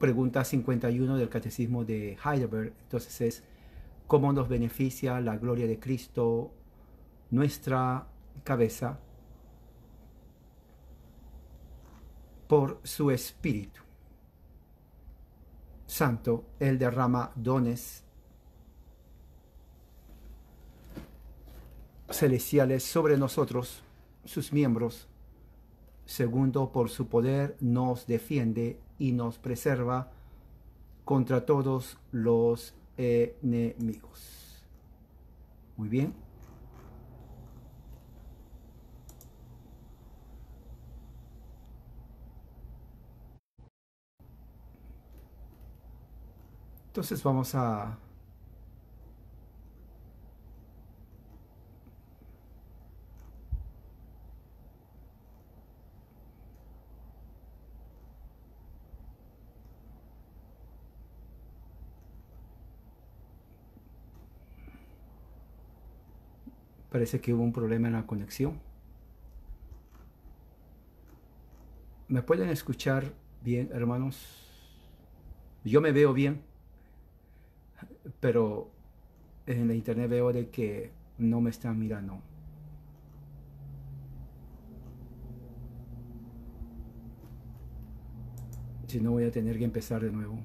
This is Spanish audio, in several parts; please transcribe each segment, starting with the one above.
pregunta 51 del Catecismo de Heidelberg. Entonces es, ¿cómo nos beneficia la gloria de Cristo, nuestra cabeza, por su Espíritu? Santo, Él derrama dones celestiales sobre nosotros, sus miembros. Segundo, por su poder nos defiende y nos preserva contra todos los enemigos. Muy bien. Entonces vamos a Parece que hubo un problema en la conexión. ¿Me pueden escuchar bien, hermanos? Yo me veo bien, pero en la internet veo de que no me están mirando. Si no, voy a tener que empezar de nuevo.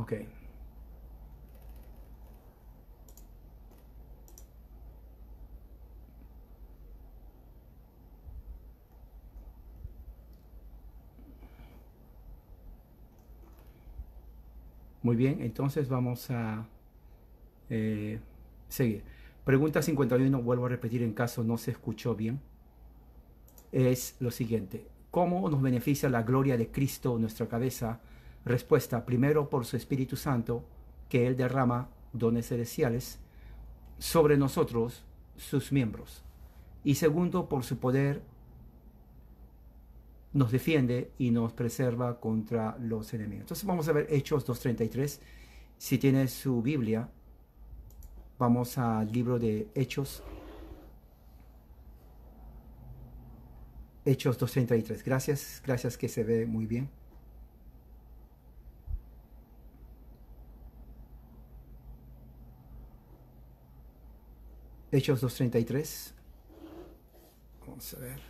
Ok. Muy bien, entonces vamos a eh, seguir. Pregunta 51, vuelvo a repetir en caso no se escuchó bien. Es lo siguiente, ¿cómo nos beneficia la gloria de Cristo, nuestra cabeza, Respuesta, primero por su Espíritu Santo, que Él derrama dones celestiales sobre nosotros, sus miembros. Y segundo, por su poder nos defiende y nos preserva contra los enemigos. Entonces vamos a ver Hechos 2.33. Si tiene su Biblia, vamos al libro de Hechos. Hechos 2.33. Gracias, gracias que se ve muy bien. Hechos 2.33. Vamos a ver.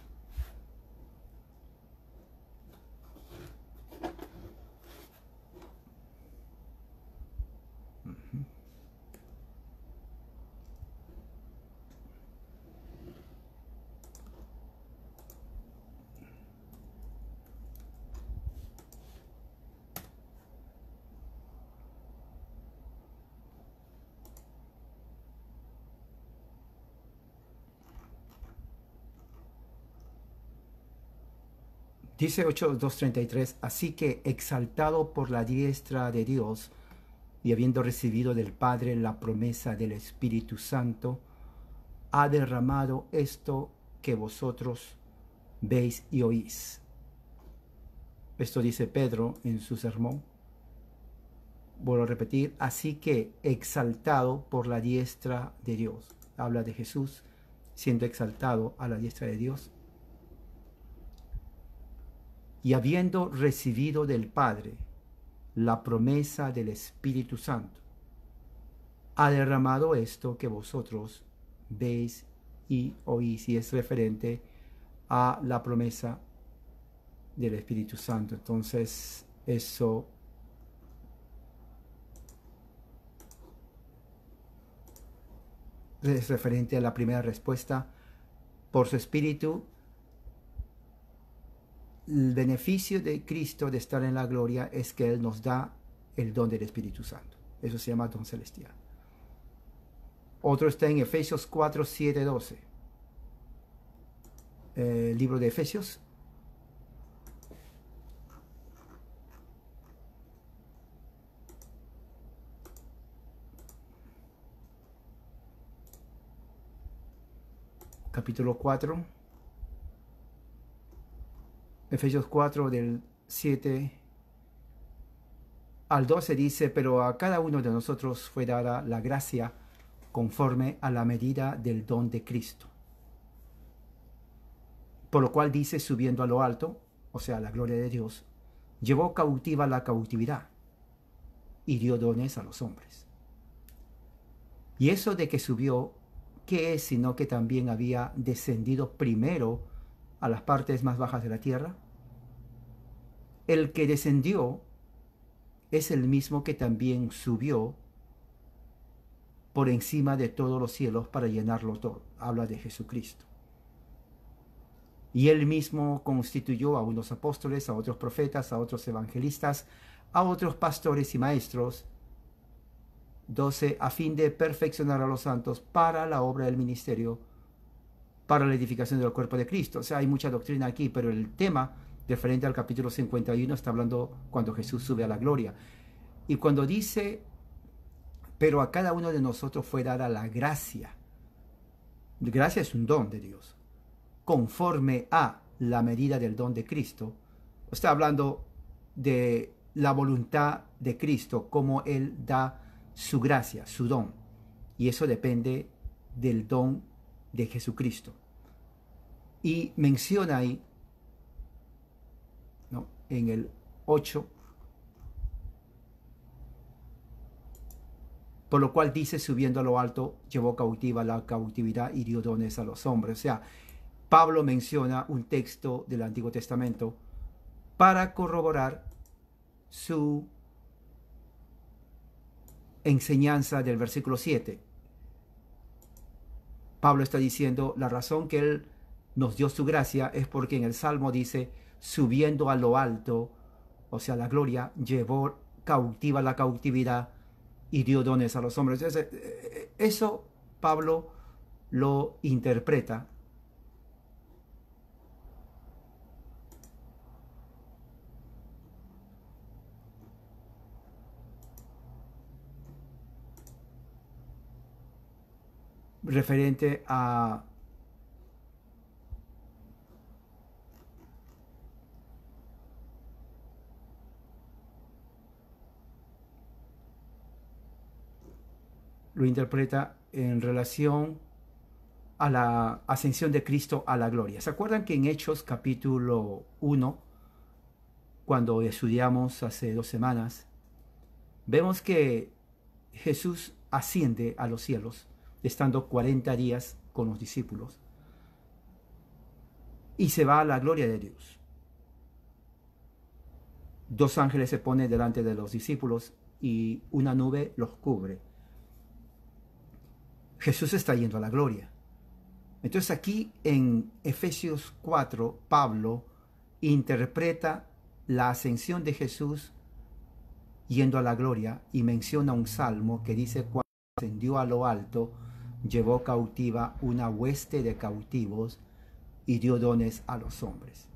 Dice 8.2.33, así que exaltado por la diestra de Dios y habiendo recibido del Padre la promesa del Espíritu Santo, ha derramado esto que vosotros veis y oís. Esto dice Pedro en su sermón. Vuelvo a repetir, así que exaltado por la diestra de Dios. Habla de Jesús siendo exaltado a la diestra de Dios y habiendo recibido del Padre la promesa del Espíritu Santo, ha derramado esto que vosotros veis y oís, y es referente a la promesa del Espíritu Santo. Entonces, eso es referente a la primera respuesta. Por su Espíritu el beneficio de Cristo de estar en la gloria es que Él nos da el don del Espíritu Santo. Eso se llama don celestial. Otro está en Efesios 4, 7, 12. El libro de Efesios. Capítulo 4. Efesios 4 del 7 al 12 dice, pero a cada uno de nosotros fue dada la gracia conforme a la medida del don de Cristo. Por lo cual dice, subiendo a lo alto, o sea, la gloria de Dios, llevó cautiva la cautividad y dio dones a los hombres. Y eso de que subió, ¿qué es sino que también había descendido primero a las partes más bajas de la tierra? El que descendió es el mismo que también subió por encima de todos los cielos para llenarlo todo. Habla de Jesucristo. Y él mismo constituyó a unos apóstoles, a otros profetas, a otros evangelistas, a otros pastores y maestros. 12. A fin de perfeccionar a los santos para la obra del ministerio para la edificación del cuerpo de Cristo. O sea, hay mucha doctrina aquí, pero el tema referente al capítulo 51 está hablando cuando Jesús sube a la gloria. Y cuando dice, pero a cada uno de nosotros fue dada la gracia. Gracia es un don de Dios, conforme a la medida del don de Cristo. Está hablando de la voluntad de Cristo, como Él da su gracia, su don. Y eso depende del don de Jesucristo. Y menciona ahí, en el 8, por lo cual dice, subiendo a lo alto, llevó cautiva la cautividad y dio dones a los hombres. O sea, Pablo menciona un texto del Antiguo Testamento para corroborar su enseñanza del versículo 7. Pablo está diciendo la razón que él nos dio su gracia es porque en el Salmo dice, subiendo a lo alto, o sea, la gloria, llevó cautiva la cautividad y dio dones a los hombres. Eh, eh, eso Pablo lo interpreta. referente a lo interpreta en relación a la ascensión de Cristo a la gloria. ¿Se acuerdan que en Hechos capítulo 1, cuando estudiamos hace dos semanas, vemos que Jesús asciende a los cielos, estando 40 días con los discípulos, y se va a la gloria de Dios. Dos ángeles se ponen delante de los discípulos y una nube los cubre Jesús está yendo a la gloria. Entonces aquí en Efesios 4, Pablo interpreta la ascensión de Jesús yendo a la gloria y menciona un salmo que dice, cuando ascendió a lo alto, llevó cautiva una hueste de cautivos y dio dones a los hombres.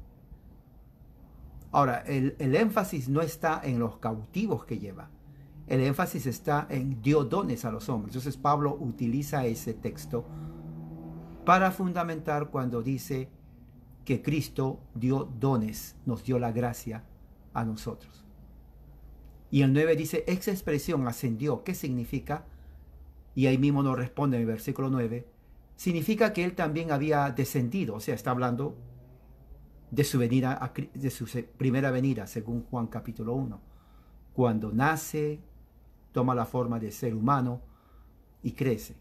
Ahora, el, el énfasis no está en los cautivos que lleva, el énfasis está en dio dones a los hombres. Entonces Pablo utiliza ese texto para fundamentar cuando dice que Cristo dio dones, nos dio la gracia a nosotros. Y el 9 dice, esa expresión ascendió, ¿qué significa? Y ahí mismo nos responde en el versículo 9, significa que él también había descendido, o sea, está hablando de su, venida de primera venida, según Juan capítulo 1, cuando nace, toma la forma de ser humano y crece.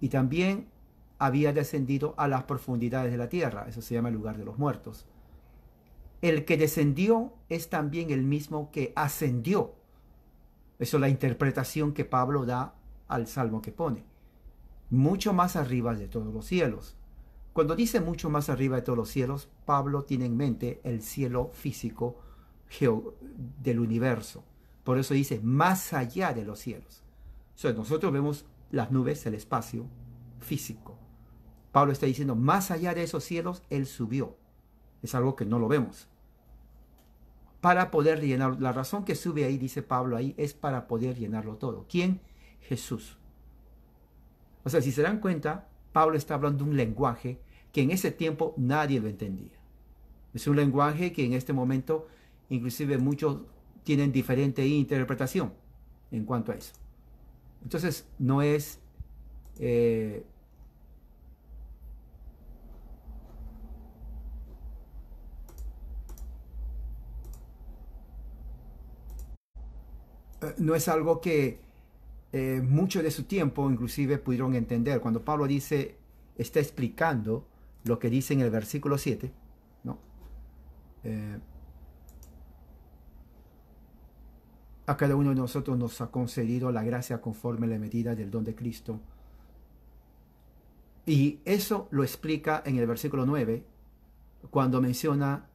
Y también había descendido a las profundidades de la tierra, eso se llama el lugar de los muertos. El que descendió es también el mismo que ascendió. Eso es la interpretación que Pablo da al salmo que pone. Mucho más arriba de todos los cielos. Cuando dice mucho más arriba de todos los cielos, Pablo tiene en mente el cielo físico del universo. Por eso dice, más allá de los cielos. O sea, nosotros vemos las nubes, el espacio físico. Pablo está diciendo, más allá de esos cielos, Él subió. Es algo que no lo vemos. Para poder llenar, la razón que sube ahí, dice Pablo ahí, es para poder llenarlo todo. ¿Quién? Jesús. O sea, si se dan cuenta, Pablo está hablando un lenguaje que en ese tiempo nadie lo entendía. Es un lenguaje que en este momento inclusive muchos tienen diferente interpretación en cuanto a eso. Entonces, no es... Eh, no es algo que eh, mucho de su tiempo inclusive pudieron entender. Cuando Pablo dice, está explicando lo que dice en el versículo 7, ¿no? Eh, a cada uno de nosotros nos ha concedido la gracia conforme la medida del don de Cristo. Y eso lo explica en el versículo 9, cuando menciona,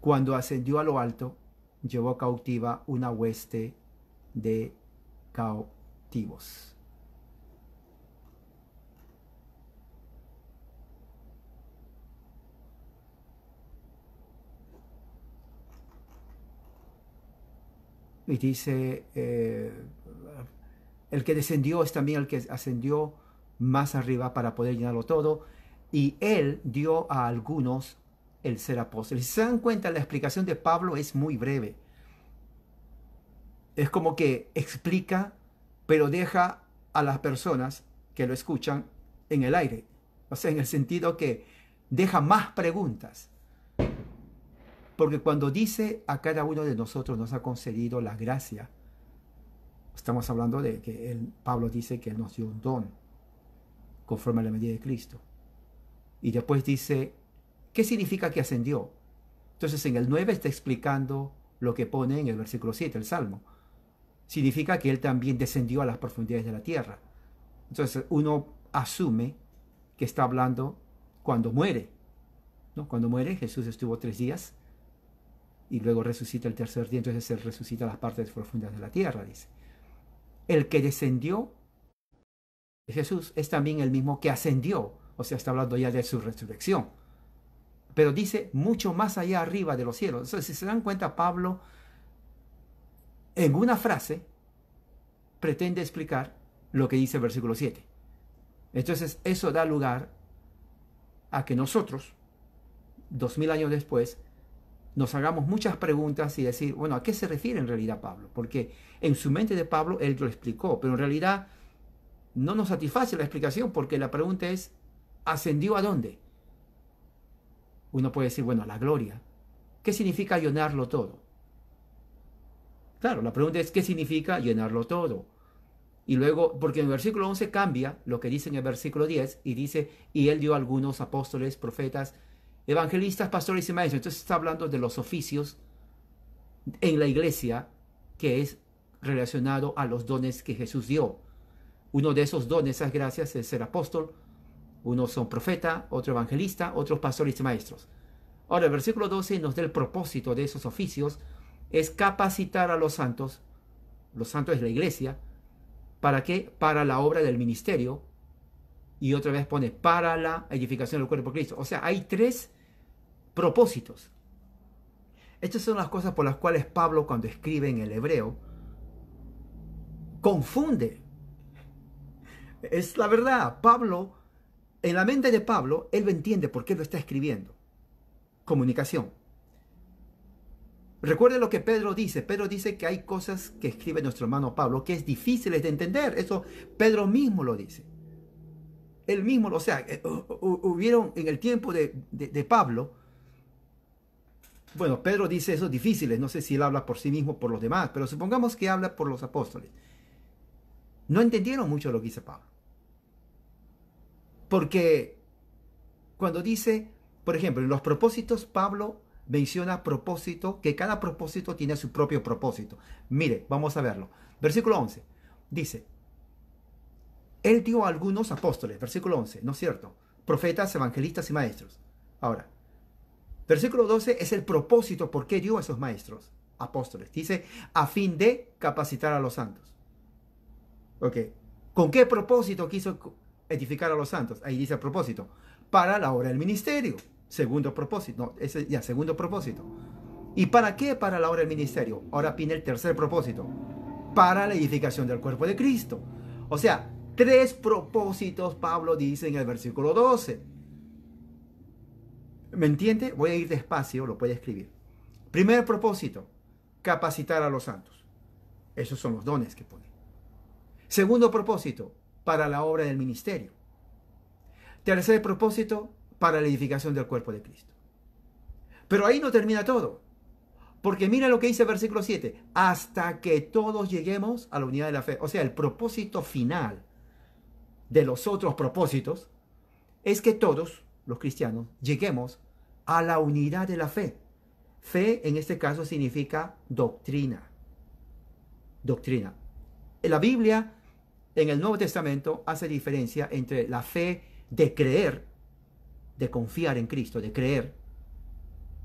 cuando ascendió a lo alto, llevó cautiva una hueste de cautivos. Y dice, eh, el que descendió es también el que ascendió más arriba para poder llenarlo todo. Y él dio a algunos el ser apóstol. Si se dan cuenta, la explicación de Pablo es muy breve. Es como que explica, pero deja a las personas que lo escuchan en el aire. O sea, en el sentido que deja más preguntas. Porque cuando dice a cada uno de nosotros nos ha concedido la gracia, estamos hablando de que Pablo dice que nos dio un don conforme a la medida de Cristo. Y después dice, ¿qué significa que ascendió? Entonces en el 9 está explicando lo que pone en el versículo 7, el Salmo. Significa que él también descendió a las profundidades de la tierra. Entonces uno asume que está hablando cuando muere. ¿no? Cuando muere, Jesús estuvo tres días y luego resucita el tercer día, entonces él resucita las partes profundas de la tierra, dice. El que descendió, Jesús, es también el mismo que ascendió, o sea, está hablando ya de su resurrección. Pero dice mucho más allá arriba de los cielos. Entonces, si se dan cuenta, Pablo, en una frase, pretende explicar lo que dice el versículo 7. Entonces, eso da lugar a que nosotros, dos mil años después, nos hagamos muchas preguntas y decir, bueno, ¿a qué se refiere en realidad Pablo? Porque en su mente de Pablo él lo explicó, pero en realidad no nos satisface la explicación porque la pregunta es, ¿ascendió a dónde? Uno puede decir, bueno, a la gloria. ¿Qué significa llenarlo todo? Claro, la pregunta es, ¿qué significa llenarlo todo? Y luego, porque en el versículo 11 cambia lo que dice en el versículo 10 y dice, y él dio a algunos apóstoles, profetas, evangelistas, pastores y maestros. Entonces está hablando de los oficios en la iglesia que es relacionado a los dones que Jesús dio. Uno de esos dones, esas gracias, es ser apóstol. Unos son profeta, otro evangelista, otros pastores y maestros. Ahora, el versículo 12 nos da el propósito de esos oficios, es capacitar a los santos, los santos de la iglesia, ¿para qué? Para la obra del ministerio, y otra vez pone para la edificación del cuerpo de Cristo. O sea, hay tres propósitos. Estas son las cosas por las cuales Pablo cuando escribe en el hebreo confunde. Es la verdad, Pablo, en la mente de Pablo, él lo entiende por qué lo está escribiendo. Comunicación. Recuerde lo que Pedro dice. Pedro dice que hay cosas que escribe nuestro hermano Pablo que es difíciles de entender. Eso Pedro mismo lo dice él mismo, o sea, eh, hubieron en el tiempo de, Pablo, bueno, Pedro dice eso difíciles, no sé si él habla por sí mismo por los demás, pero supongamos que habla por los apóstoles. No entendieron mucho lo que dice Pablo. Porque cuando dice, por ejemplo, en los propósitos, Pablo menciona propósito, que cada propósito tiene su propio propósito. Mire, vamos a verlo. Versículo 11. Dice, él dio algunos apóstoles, versículo 11, ¿no es cierto? Profetas, evangelistas y maestros. Ahora, versículo 12 es el propósito por qué dio a esos maestros, apóstoles. Dice, a fin de capacitar a los santos. Ok, ¿con qué propósito quiso edificar a los santos? Ahí dice el propósito, para la obra del ministerio. Segundo propósito, no, ese ya, segundo propósito. ¿Y para qué? Para la obra del ministerio. Ahora viene el tercer propósito, para la edificación del cuerpo de Cristo. O sea, tres propósitos, Pablo dice en el versículo 12. ¿Me entiende? Voy a ir despacio, lo puede escribir. Primer propósito, capacitar a los santos. Esos son los dones que pone. Segundo propósito, para la obra del ministerio. Tercer propósito, para la edificación del cuerpo de Cristo. Pero ahí no termina todo. Porque mira lo que dice el versículo 7, hasta que todos lleguemos a la unidad de la fe. O sea, el propósito final de los otros propósitos es que todos los cristianos lleguemos a la unidad de la fe. Fe en este caso significa doctrina. Doctrina. En la Biblia, en el Nuevo Testamento, hace diferencia entre la fe de creer, de confiar en Cristo, de creer,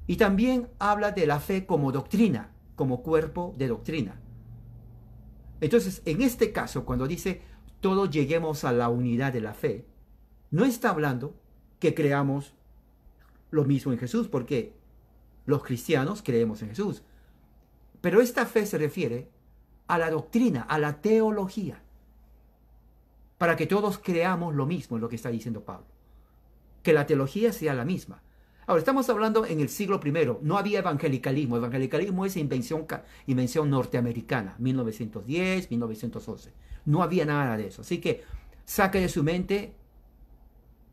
y también habla de la fe como doctrina, como cuerpo de doctrina. Entonces, en este caso, cuando dice todos lleguemos a la unidad de la fe, no está hablando que creamos lo mismo en Jesús, porque los cristianos creemos en Jesús. Pero esta fe se refiere a la doctrina, a la teología, para que todos creamos lo mismo, es lo que está diciendo Pablo. Que la teología sea la misma, Ahora, estamos hablando en el siglo I, no había evangelicalismo. Evangelicalismo es invención, invención norteamericana, 1910, 1911. No había nada de eso. Así que saque de su mente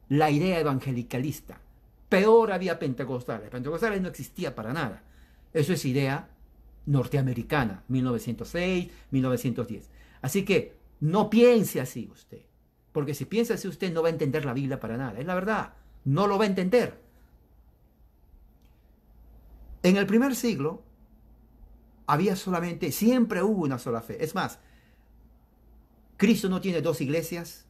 la idea evangelicalista. Peor había pentecostales. Pentecostales no existía para nada. Eso es idea norteamericana, 1906, 1910. Así que no piense así usted, porque si piensa así usted no va a entender la Biblia para nada. Es la verdad, no lo va a entender. En el primer siglo había solamente, siempre hubo una sola fe. Es más, Cristo no tiene dos iglesias.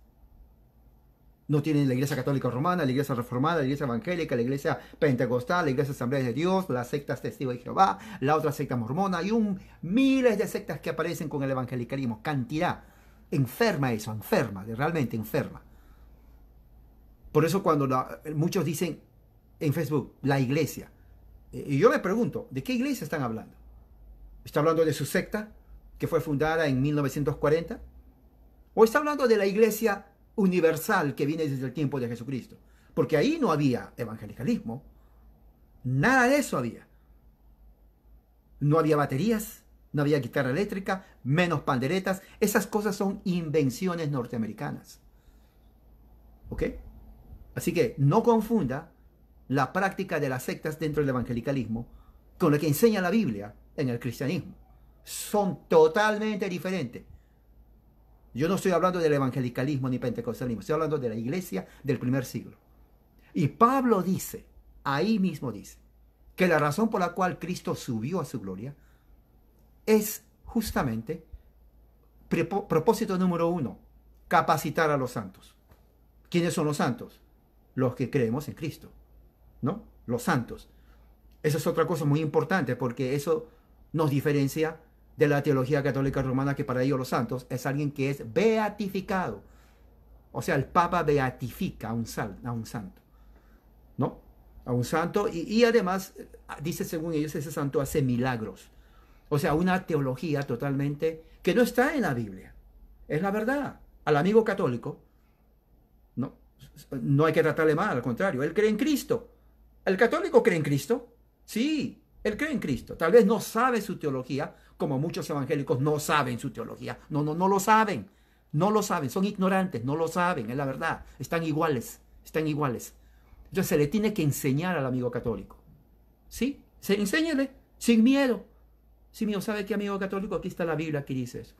No tiene la iglesia católica romana, la iglesia reformada, la iglesia evangélica, la iglesia pentecostal, la iglesia asamblea de Dios, las sectas testigo de Jehová, la otra secta mormona Hay un miles de sectas que aparecen con el evangelicalismo. Cantidad. Enferma eso, enferma, realmente enferma. Por eso cuando muchos dicen en Facebook, la iglesia. Eh, y yo me pregunto, ¿de qué iglesia están hablando? ¿Está hablando de su secta, que fue fundada en 1940? ¿O está hablando de la iglesia universal que viene desde el tiempo de Jesucristo? Porque ahí no había evangelicalismo, nada de eso había. No había baterías, no había guitarra eléctrica, menos panderetas. Esas cosas son invenciones norteamericanas. ¿Ok? Así que no confunda la práctica de las sectas dentro del evangelicalismo con lo que enseña la Biblia en el cristianismo. Son totalmente diferentes. Yo no estoy hablando del evangelicalismo ni pentecostalismo, estoy hablando de la iglesia del primer siglo. Y Pablo dice, ahí mismo dice, que la razón por la cual Cristo subió a su gloria es justamente propósito número uno, capacitar a los santos. ¿Quiénes son los santos? Los que creemos en Cristo. ¿no? Los santos. Eso es otra cosa muy importante porque eso nos diferencia de la teología católica romana que para ellos los santos es alguien que es beatificado. O sea, el Papa beatifica a un, a un santo, ¿no? A un santo y, y además, eh, dice según ellos, ese santo hace milagros. O sea, una teología totalmente que no está en la Biblia. Es la verdad. Al amigo católico, no, no hay que tratarle mal, al contrario, él cree en Cristo. ¿El católico cree en Cristo? Sí, él cree en Cristo. Tal vez no sabe su teología, como muchos evangélicos no saben su teología. No, no, no lo saben. No lo saben. Son ignorantes, no lo saben, es la verdad. Están iguales, están iguales. Entonces se le tiene que enseñar al amigo católico. ¿Sí? Se, enséñele, sin miedo. Sin miedo, ¿sabe qué, amigo católico? Aquí está la Biblia Aquí dice eso.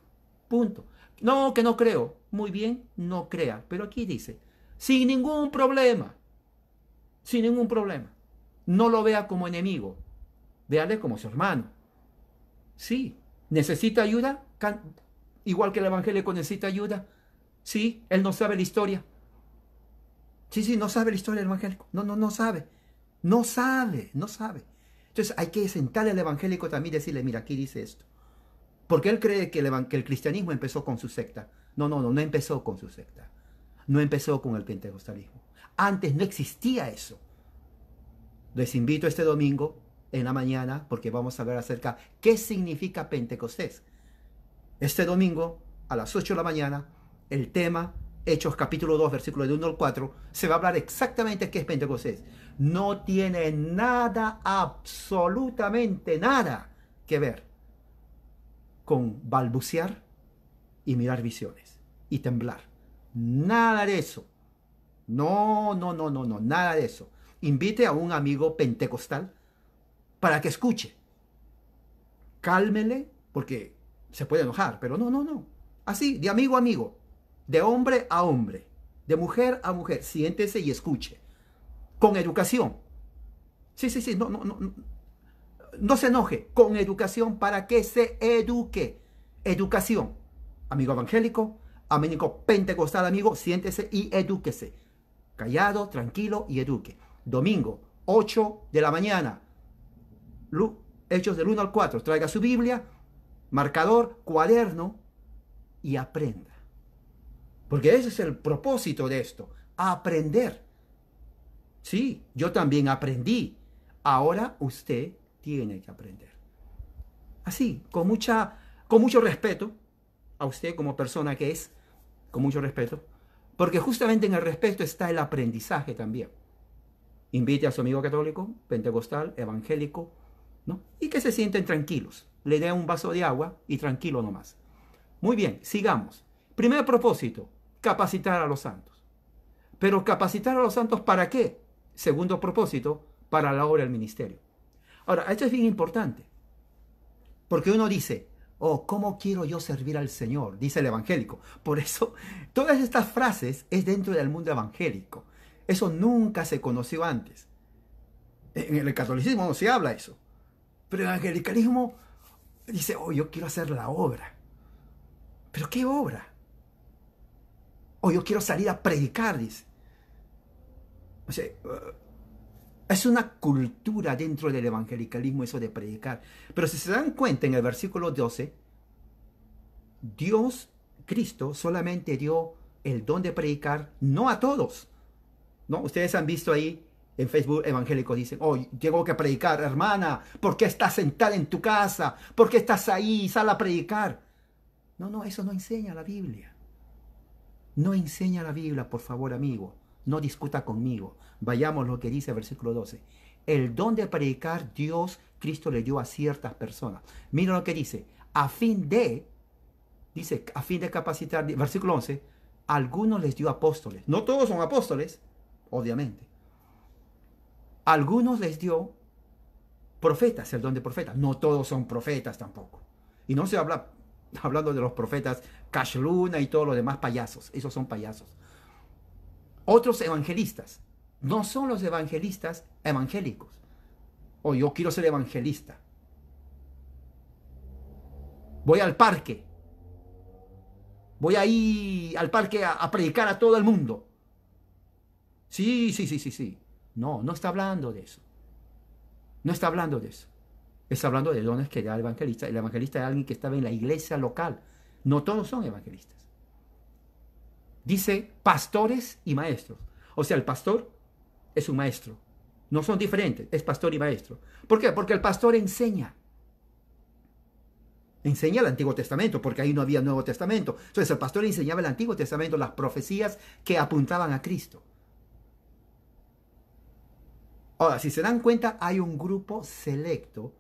Punto. No, que no creo. Muy bien, no crea. Pero aquí dice, sin ningún problema. Sin ningún problema no lo vea como enemigo, véale como su hermano. Sí, necesita ayuda, igual que el evangélico necesita ayuda. Sí, él no sabe la historia. Sí, sí, no sabe la historia del evangélico. No, no, no sabe. No sabe, no sabe. Entonces hay que sentarle al evangélico también y decirle, mira, aquí dice esto. Porque él cree que el, que el cristianismo empezó con su secta. No, no, no, no empezó con su secta. No empezó con el pentecostalismo. Antes no existía eso. Les invito este domingo en la mañana porque vamos a ver acerca qué significa Pentecostés. Este domingo a las 8 de la mañana, el tema Hechos capítulo 2, versículos de 1 al 4, se va a hablar exactamente qué es Pentecostés. No tiene nada, absolutamente nada que ver con balbucear y mirar visiones y temblar. Nada de eso. No, no, no, no, no, nada de eso invite a un amigo pentecostal para que escuche. Cálmele, porque se puede enojar, pero no, no, no. Así, de amigo a amigo, de hombre a hombre, de mujer a mujer, siéntese y escuche. Con educación. Sí, sí, sí, no, no, no. No se enoje, con educación para que se eduque. Educación. Amigo evangélico, amigo pentecostal, amigo, siéntese y edúquese. Callado, tranquilo y eduque domingo, 8 de la mañana. Hechos del 1 al 4. Traiga su Biblia, marcador, cuaderno y aprenda. Porque ese es el propósito de esto, aprender. Sí, yo también aprendí. Ahora usted tiene que aprender. Así, con, mucha, con mucho respeto a usted como persona que es, con mucho respeto, porque justamente en el respeto está el aprendizaje también. Invite a su amigo católico, pentecostal, evangélico, ¿no? Y que se sienten tranquilos. Le dé un vaso de agua y tranquilo nomás. Muy bien, sigamos. Primer propósito, capacitar a los santos. Pero capacitar a los santos para qué? Segundo propósito, para la obra del ministerio. Ahora, esto es bien importante. Porque uno dice, oh, ¿cómo quiero yo servir al Señor? Dice el evangélico. Por eso, todas estas frases es dentro del mundo evangélico. Eso nunca se conoció antes. En el catolicismo no se habla eso. Pero el evangelicalismo dice, oh, yo quiero hacer la obra. ¿Pero qué obra? O oh, yo quiero salir a predicar, dice. O sea, uh, es una cultura dentro del evangelicalismo eso de predicar. Pero si se dan cuenta en el versículo 12, Dios, Cristo, solamente dio el don de predicar, no a todos. ¿no? Ustedes han visto ahí en Facebook evangélicos dicen, oh, tengo que predicar, hermana, ¿por qué estás sentada en tu casa? ¿Por qué estás ahí? Sal a predicar. No, no, eso no enseña la Biblia. No enseña la Biblia, por favor, amigo. No discuta conmigo. Vayamos lo que dice el versículo 12. El don de predicar Dios, Cristo le dio a ciertas personas. Mira lo que dice. A fin de, dice, a fin de capacitar, versículo 11, algunos les dio apóstoles. No todos son apóstoles obviamente. algunos les dio profetas, el don de profetas. No todos son profetas tampoco. Y no se habla hablando de los profetas Cash Luna y todos los demás payasos. Esos son payasos. Otros evangelistas. No son los evangelistas evangélicos. O oh, yo quiero ser evangelista. Voy al parque. Voy ahí al parque a predicar a todo el mundo. Sí, sí, sí, sí, sí. No, no está hablando de eso. No está hablando de eso. Está hablando de dones que da el evangelista. El evangelista es alguien que estaba en la iglesia local. No todos son evangelistas. Dice pastores y maestros. O sea, el pastor es un maestro. No son diferentes, es pastor y maestro. ¿Por qué? Porque el pastor enseña. Enseña el Antiguo Testamento, porque ahí no había Nuevo Testamento. Entonces el pastor enseñaba el Antiguo Testamento, las profecías que apuntaban a Cristo. Ahora, si se dan cuenta, hay un grupo selecto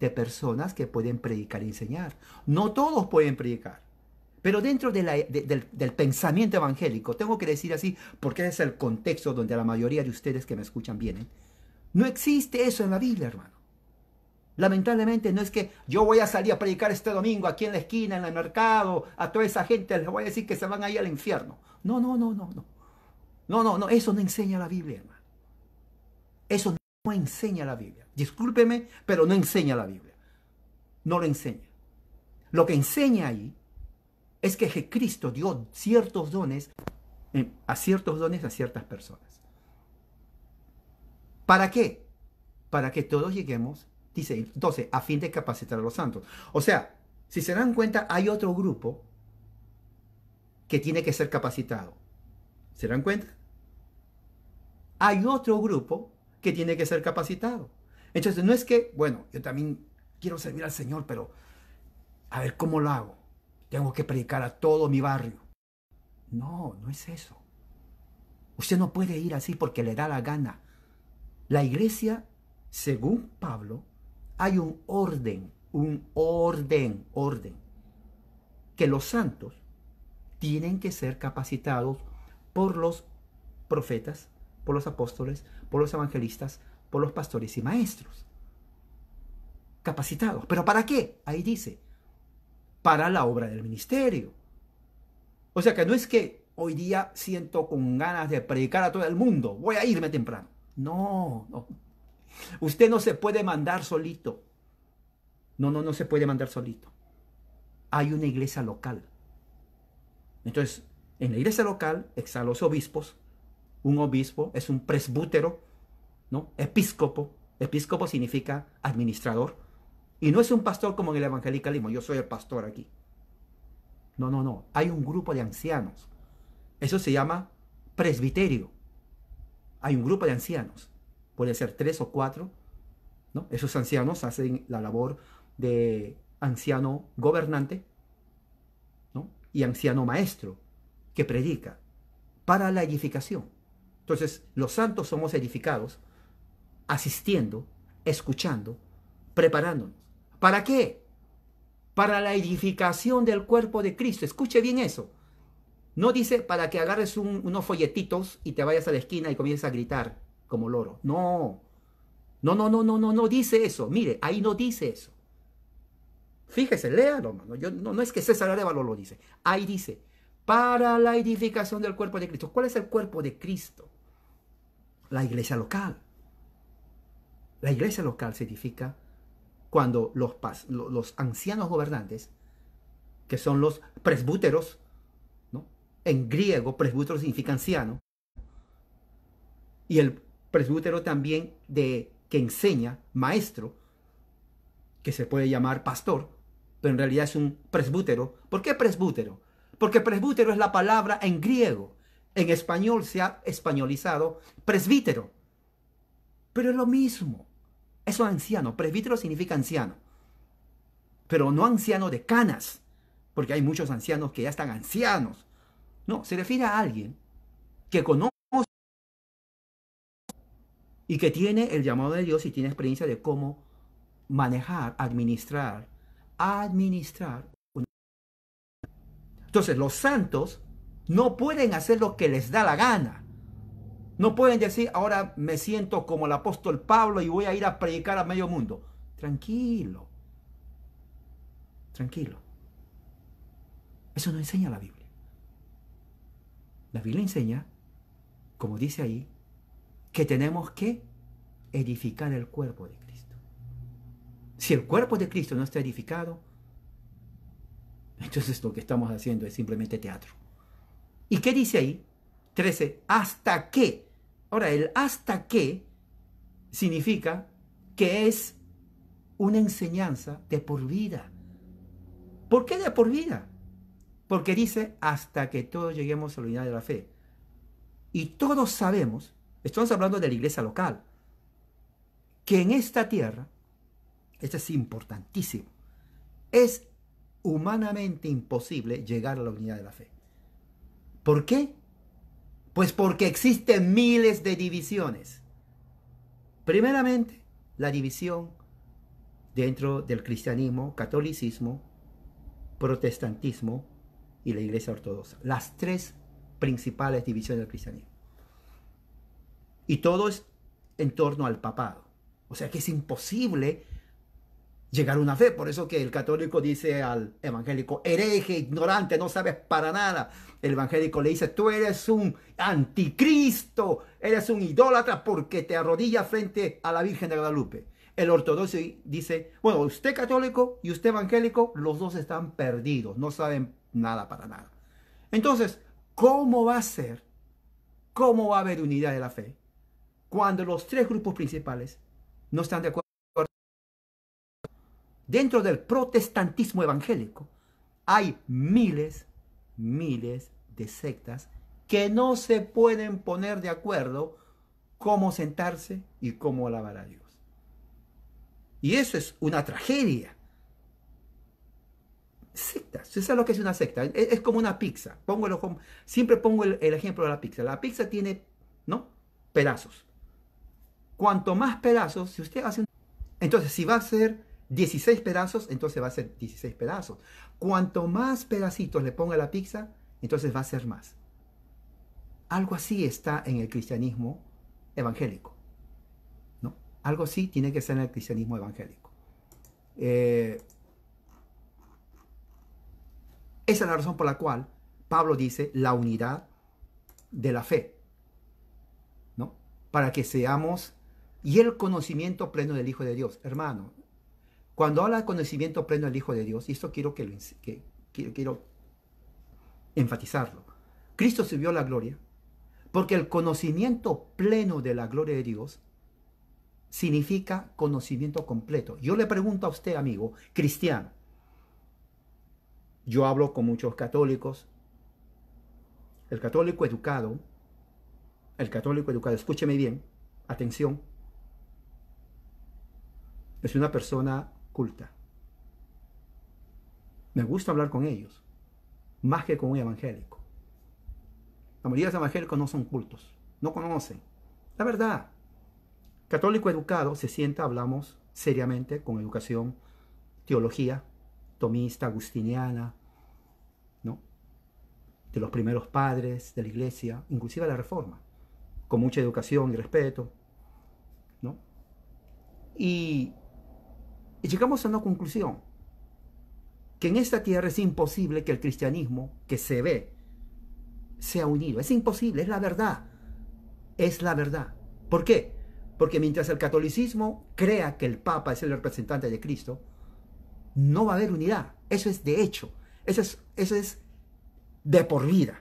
de personas que pueden predicar y enseñar. No todos pueden predicar. Pero dentro del, pensamiento evangélico, tengo que decir así, porque es el contexto donde la mayoría de ustedes que me escuchan vienen, no existe eso en la Biblia, hermano. Lamentablemente no es que yo voy a salir a predicar este domingo aquí en la esquina, en el mercado, a toda esa gente les voy a decir que se van a ir al infierno. No, no, no, no, no. No, no, no, eso no enseña la Biblia, hermano. Eso no enseña la Biblia. Discúlpeme, pero no enseña la Biblia. No lo enseña. Lo que enseña ahí es que Jesucristo dio ciertos dones eh, a ciertos dones a ciertas personas. ¿Para qué? Para que todos lleguemos, dice entonces, a fin de capacitar a los santos. O sea, si se dan cuenta, hay otro grupo que tiene que ser capacitado. ¿Se dan cuenta? Hay otro grupo que tiene que ser capacitado. Entonces, no es que, bueno, yo también quiero servir al Señor, pero a ver cómo lo hago. Tengo que predicar a todo mi barrio. No, no es eso. Usted no puede ir así porque le da la gana. La iglesia, según Pablo, hay un orden, un orden, orden, que los santos tienen que ser capacitados por los profetas por los apóstoles, por los evangelistas, por los pastores y maestros. Capacitados. ¿Pero para qué? Ahí dice, para la obra del ministerio. O sea que no es que hoy día siento con ganas de predicar a todo el mundo, voy a irme temprano. No, no. Usted no se puede mandar solito. No, no, no se puede mandar solito. Hay una iglesia local. Entonces, en la iglesia local están los obispos, un obispo, es un presbútero, ¿no? Episcopo. Episcopo significa administrador. Y no es un pastor como en el evangelicalismo, yo soy el pastor aquí. No, no, no. Hay un grupo de ancianos. Eso se llama presbiterio. Hay un grupo de ancianos. Puede ser tres o cuatro. ¿no? Esos ancianos hacen la labor de anciano gobernante y anciano maestro que predica para la edificación. Entonces, los santos somos edificados asistiendo, escuchando, preparándonos. ¿Para qué? Para la edificación del cuerpo de Cristo. Escuche bien eso. No dice para que agarres unos folletitos y te vayas a la esquina y comiences a gritar como loro. No. No, no, no, no, no, no dice eso. Mire, ahí no dice eso. Fíjese, léalo, no, no es que César Arevalo lo dice. Ahí dice, para la edificación del cuerpo de Cristo. ¿Cuál es el cuerpo de Cristo? la iglesia local. La iglesia local se edifica cuando los, los ancianos gobernantes, que son los presbúteros, en griego presbútero significa anciano, y el presbútero también de que enseña, maestro, que se puede llamar pastor, pero en realidad es un presbútero. ¿Por qué presbútero? Porque presbútero es la palabra en griego en español se ha españolizado presbítero. Pero es lo mismo. Eso un anciano. Presbítero significa anciano. Pero no anciano de canas, porque hay muchos ancianos que ya están ancianos. No, se refiere a alguien que conoce y que tiene el llamado de Dios y tiene experiencia de cómo manejar, administrar, administrar. Entonces, los santos no pueden hacer lo que les da la gana. No pueden decir, ahora me siento como el apóstol Pablo y voy a ir a predicar a medio mundo. Tranquilo. Tranquilo. Eso no enseña la Biblia. La Biblia enseña, como dice ahí, que tenemos que edificar el cuerpo de Cristo. Si el cuerpo de Cristo no está edificado, entonces lo que estamos haciendo es simplemente teatro. ¿Y qué dice ahí? 13. Hasta que. Ahora, el hasta que significa que es una enseñanza de por vida. ¿Por qué de por vida? Porque dice hasta que todos lleguemos a la unidad de la fe. Y todos sabemos, estamos hablando de la iglesia local, que en esta tierra, esto es importantísimo, es humanamente imposible llegar a la unidad de la fe. ¿Por qué? Pues porque existen miles de divisiones. Primeramente, la división dentro del cristianismo, catolicismo, protestantismo y la iglesia ortodoxa. Las tres principales divisiones del cristianismo. Y todo es en torno al papado. O sea que es imposible llegar a una fe. Por eso que el católico dice al evangélico, hereje, ignorante, no sabes para nada. El evangélico le dice, tú eres un anticristo, eres un idólatra porque te arrodillas frente a la Virgen de Guadalupe. El ortodoxo dice, bueno, usted católico y usted evangélico, los dos están perdidos, no saben nada para nada. Entonces, ¿cómo va a ser? ¿Cómo va a haber unidad de la fe? Cuando los tres grupos principales no están de acuerdo dentro del protestantismo evangélico hay miles, miles de sectas que no se pueden poner de acuerdo cómo sentarse y cómo alabar a Dios. Y eso es una tragedia. Sectas, eso es lo que es una secta, es, como una pizza. Pongo siempre pongo el, ejemplo de la pizza. La pizza tiene, ¿no? Pedazos. Cuanto más pedazos, si usted hace Entonces, si va a ser 16 pedazos, entonces va a ser 16 pedazos. Cuanto más pedacitos le ponga la pizza, entonces va a ser más. Algo así está en el cristianismo evangélico. ¿no? Algo así tiene que ser en el cristianismo evangélico. Eh, esa es la razón por la cual Pablo dice la unidad de la fe. ¿no? Para que seamos y el conocimiento pleno del Hijo de Dios. Hermano, cuando habla de conocimiento pleno del Hijo de Dios, y esto quiero que, quiero enfatizarlo, Cristo subió a la gloria porque el conocimiento pleno de la gloria de Dios significa conocimiento completo. Yo le pregunto a usted, amigo cristiano, yo hablo con muchos católicos, el católico educado, el católico educado, escúcheme bien, atención, es una persona culta. Me gusta hablar con ellos, más que con un evangélico. La mayoría de los evangélicos no son cultos, no conocen. La verdad, católico educado se sienta, hablamos seriamente con educación, teología, tomista, agustiniana, ¿no? De los primeros padres de la iglesia, inclusive la reforma, con mucha educación y respeto, ¿no? Y y llegamos a una conclusión, que en esta tierra es imposible que el cristianismo que se ve sea unido. Es imposible, es la verdad. Es la verdad. ¿Por qué? Porque mientras el catolicismo crea que el Papa es el representante de Cristo, no va a haber unidad. Eso es de hecho. Eso es, eso es de por vida.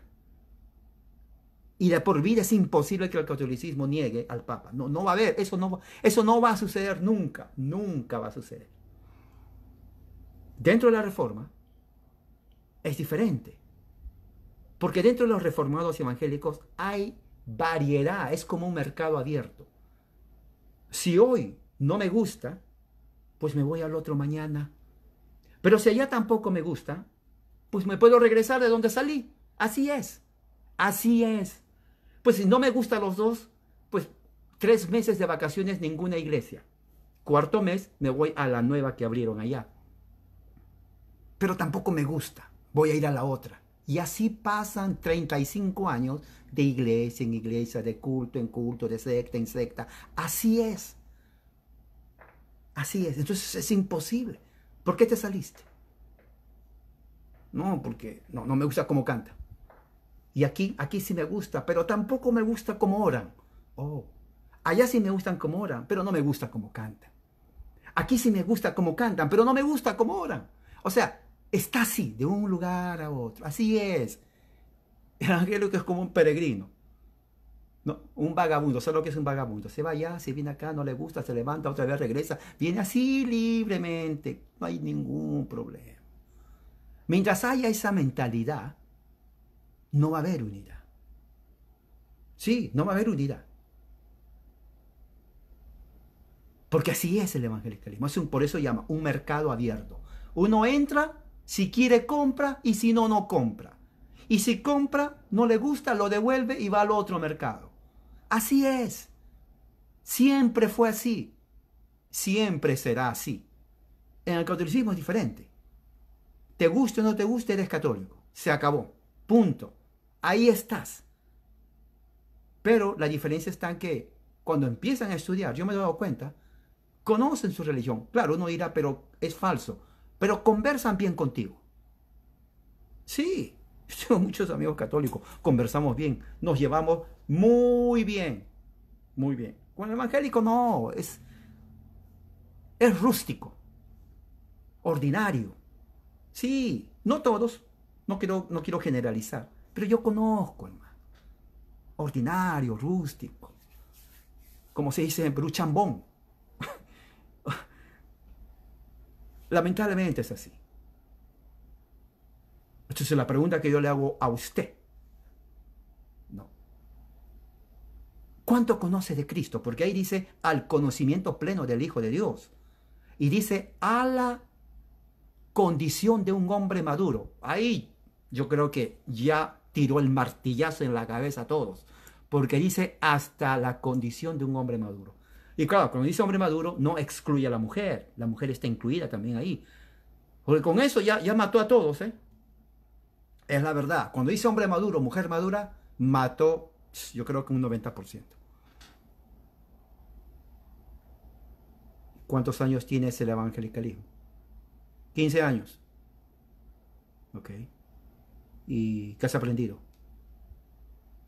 Y de por vida es imposible que el catolicismo niegue al Papa. No, no va a haber, eso no, eso no va a suceder nunca, nunca va a suceder dentro de la reforma es diferente. Porque dentro de los reformados evangélicos hay variedad, es como un mercado abierto. Si hoy no me gusta, pues me voy al otro mañana. Pero si allá tampoco me gusta, pues me puedo regresar de donde salí. Así es, así es. Pues si no me gustan los dos, pues tres meses de vacaciones ninguna iglesia. Cuarto mes me voy a la nueva que abrieron allá pero tampoco me gusta, voy a ir a la otra. Y así pasan 35 años de iglesia en iglesia, de culto en culto, de secta en secta. Así es. Así es. Entonces es imposible. ¿Por qué te saliste? No, porque no, no me gusta cómo canta. Y aquí, aquí sí me gusta, pero tampoco me gusta cómo oran. Oh, allá sí me gustan cómo oran, pero no me gusta cómo cantan. Aquí sí me gusta cómo cantan, pero no me gusta cómo oran. O sea, está así, de un lugar a otro. Así es. El evangélico es como un peregrino. No, un vagabundo, lo que es un vagabundo. Se va allá, se viene acá, no le gusta, se levanta, otra vez regresa. Viene así libremente, no hay ningún problema. Mientras haya esa mentalidad, no va a haber unidad. Sí, no va a haber unidad. Porque así es el evangelicalismo. Es por eso llama un mercado abierto. Uno entra si quiere compra y si no, no compra. Y si compra, no le gusta, lo devuelve y va al otro mercado. Así es. Siempre fue así. Siempre será así. En el catolicismo es diferente. Te guste o no te guste, eres católico. Se acabó. Punto. Ahí estás. Pero la diferencia está en que cuando empiezan a estudiar, yo me he dado cuenta, conocen su religión. Claro, uno dirá, pero es falso pero conversan bien contigo. Sí, yo tengo muchos amigos católicos, conversamos bien, nos llevamos muy bien, muy bien. Con el evangélico no, es, es rústico, ordinario. Sí, no todos, no quiero, no quiero generalizar, pero yo conozco, hermano. Ordinario, rústico. Como se dice en Perú, chambón. Lamentablemente es así. es la pregunta que yo le hago a usted, no. ¿Cuánto conoce de Cristo? Porque ahí dice al conocimiento pleno del Hijo de Dios. Y dice a la condición de un hombre maduro. Ahí yo creo que ya tiró el martillazo en la cabeza a todos. Porque dice hasta la condición de un hombre maduro. Y claro, cuando dice hombre maduro, no excluye a la mujer. La mujer está incluida también ahí. Porque con eso ya, ya mató a todos, ¿eh? Es la verdad. Cuando dice hombre maduro, mujer madura, mató, yo creo que un 90%. ¿Cuántos años tiene el evangelicalismo? 15 años. ¿Ok? ¿Y qué has aprendido?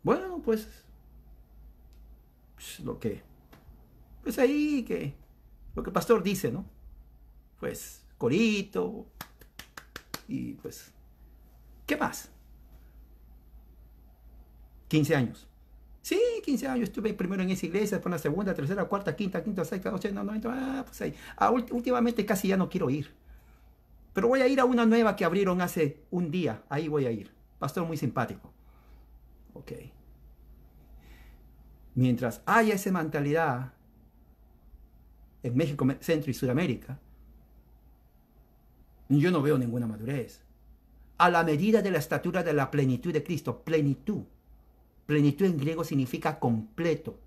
Bueno, pues, pues lo que pues ahí que lo que el pastor dice, ¿no? Pues corito y pues, ¿qué más? 15 años. Sí, 15 años. Estuve primero en esa iglesia, después en la segunda, tercera, cuarta, quinta, quinta, sexta, ochenta, no ah, pues ahí. Ah, últimamente casi ya no quiero ir. Pero voy a ir a una nueva que abrieron hace un día. Ahí voy a ir. Pastor muy simpático. Ok. Mientras haya esa mentalidad en México, Centro y Sudamérica, yo no veo ninguna madurez. A la medida de la estatura de la plenitud de Cristo, plenitud. Plenitud en griego significa completo.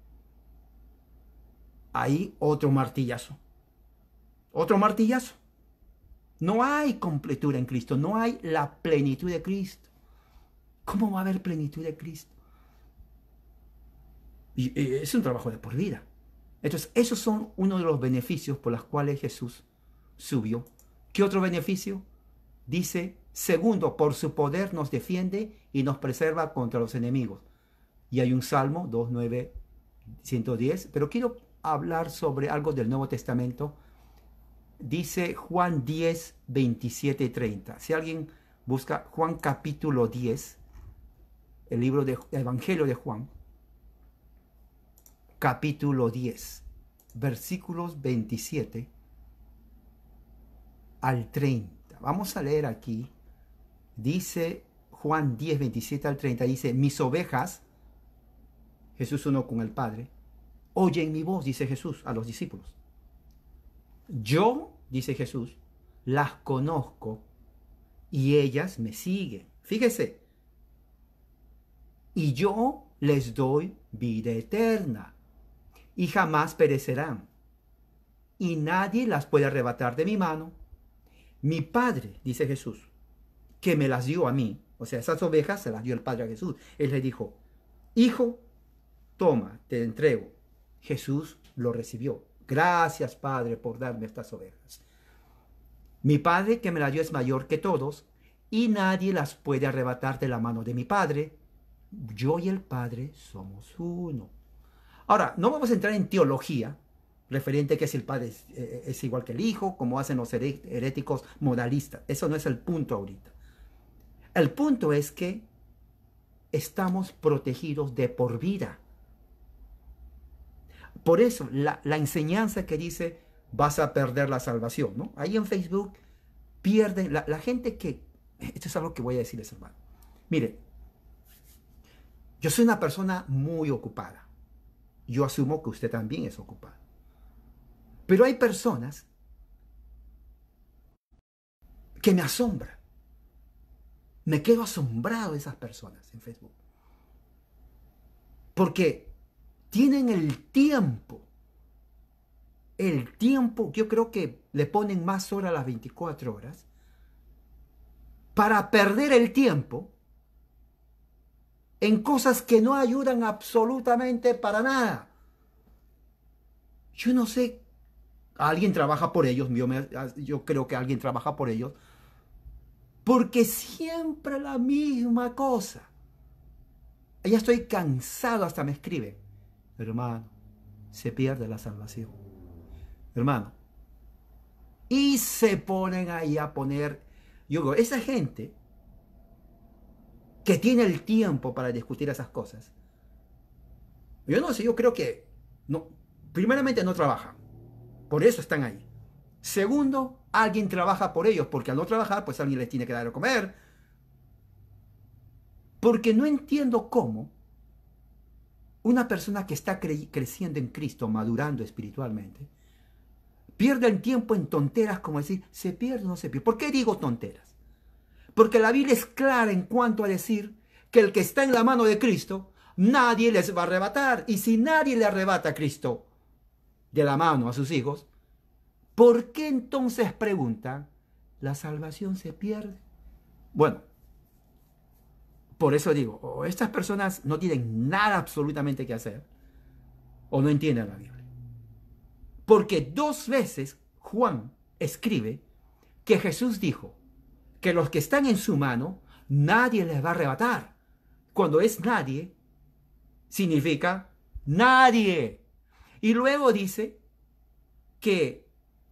Ahí otro martillazo. Otro martillazo. No hay completura en Cristo, no hay la plenitud de Cristo. ¿Cómo va a haber plenitud de Cristo? es un trabajo de por vida. Entonces, esos son uno de los beneficios por los cuales Jesús subió. ¿Qué otro beneficio? Dice, segundo, por su poder nos defiende y nos preserva contra los enemigos. Y hay un Salmo 2.9, 110, pero quiero hablar sobre algo del Nuevo Testamento. Dice Juan 10, 27 y 30. Si alguien busca Juan capítulo 10, el libro de el Evangelio de Juan, capítulo 10, versículos 27 al 30. Vamos a leer aquí. Dice Juan 10, 27 al 30, dice, mis ovejas, Jesús uno con el Padre, oyen mi voz, dice Jesús a los discípulos. Yo, dice Jesús, las conozco y ellas me siguen. Fíjese. Y yo les doy vida eterna y jamás perecerán, y nadie las puede arrebatar de mi mano. Mi Padre, dice Jesús, que me las dio a mí, o sea, esas ovejas se las dio el Padre a Jesús. Él le dijo, Hijo, toma, te entrego. Jesús lo recibió. Gracias, Padre, por darme estas ovejas. Mi Padre que me las dio es mayor que todos, y nadie las puede arrebatar de la mano de mi Padre. Yo y el Padre somos uno. Ahora, no vamos a entrar en teología referente a que si el padre es, eh, igual que el hijo, como hacen los heréticos modalistas. Eso no es el punto ahorita. El punto es que estamos protegidos de por vida. Por eso la, enseñanza que dice vas a perder la salvación, ¿no? Ahí en Facebook pierden la, la gente que... Esto es algo que voy a decirles, hermano. Mire, yo soy una persona muy ocupada yo asumo que usted también es ocupado. Pero hay personas que me asombran. Me quedo asombrado de esas personas en Facebook. Porque tienen el tiempo. El tiempo, yo creo que le ponen más horas a las 24 horas para perder el tiempo en cosas que no ayudan absolutamente para nada. Yo no sé, alguien trabaja por ellos, yo, yo creo que alguien trabaja por ellos, porque siempre la misma cosa. Ya estoy cansado, hasta me escribe, hermano, se pierde la salvación. Hermano, y se ponen ahí a poner, yo digo, esa gente que tiene el tiempo para discutir esas cosas. Yo no sé, yo creo que no, primeramente no trabajan, por eso están ahí. Segundo, alguien trabaja por ellos, porque al no trabajar, pues alguien les tiene que dar a comer. Porque no entiendo cómo una persona que está creciendo en Cristo, madurando espiritualmente, pierde el tiempo en tonteras como decir, se pierde o no se pierde. ¿Por qué digo tonteras? Porque la Biblia es clara en cuanto a decir que el que está en la mano de Cristo, nadie les va a arrebatar. Y si nadie le arrebata a Cristo de la mano a sus hijos, ¿por qué entonces pregunta, la salvación se pierde? Bueno, por eso digo, o estas personas no tienen nada absolutamente que hacer, o no entienden la Biblia. Porque dos veces Juan escribe que Jesús dijo, que los que están en su mano, nadie les va a arrebatar. Cuando es nadie, significa nadie. Y luego dice que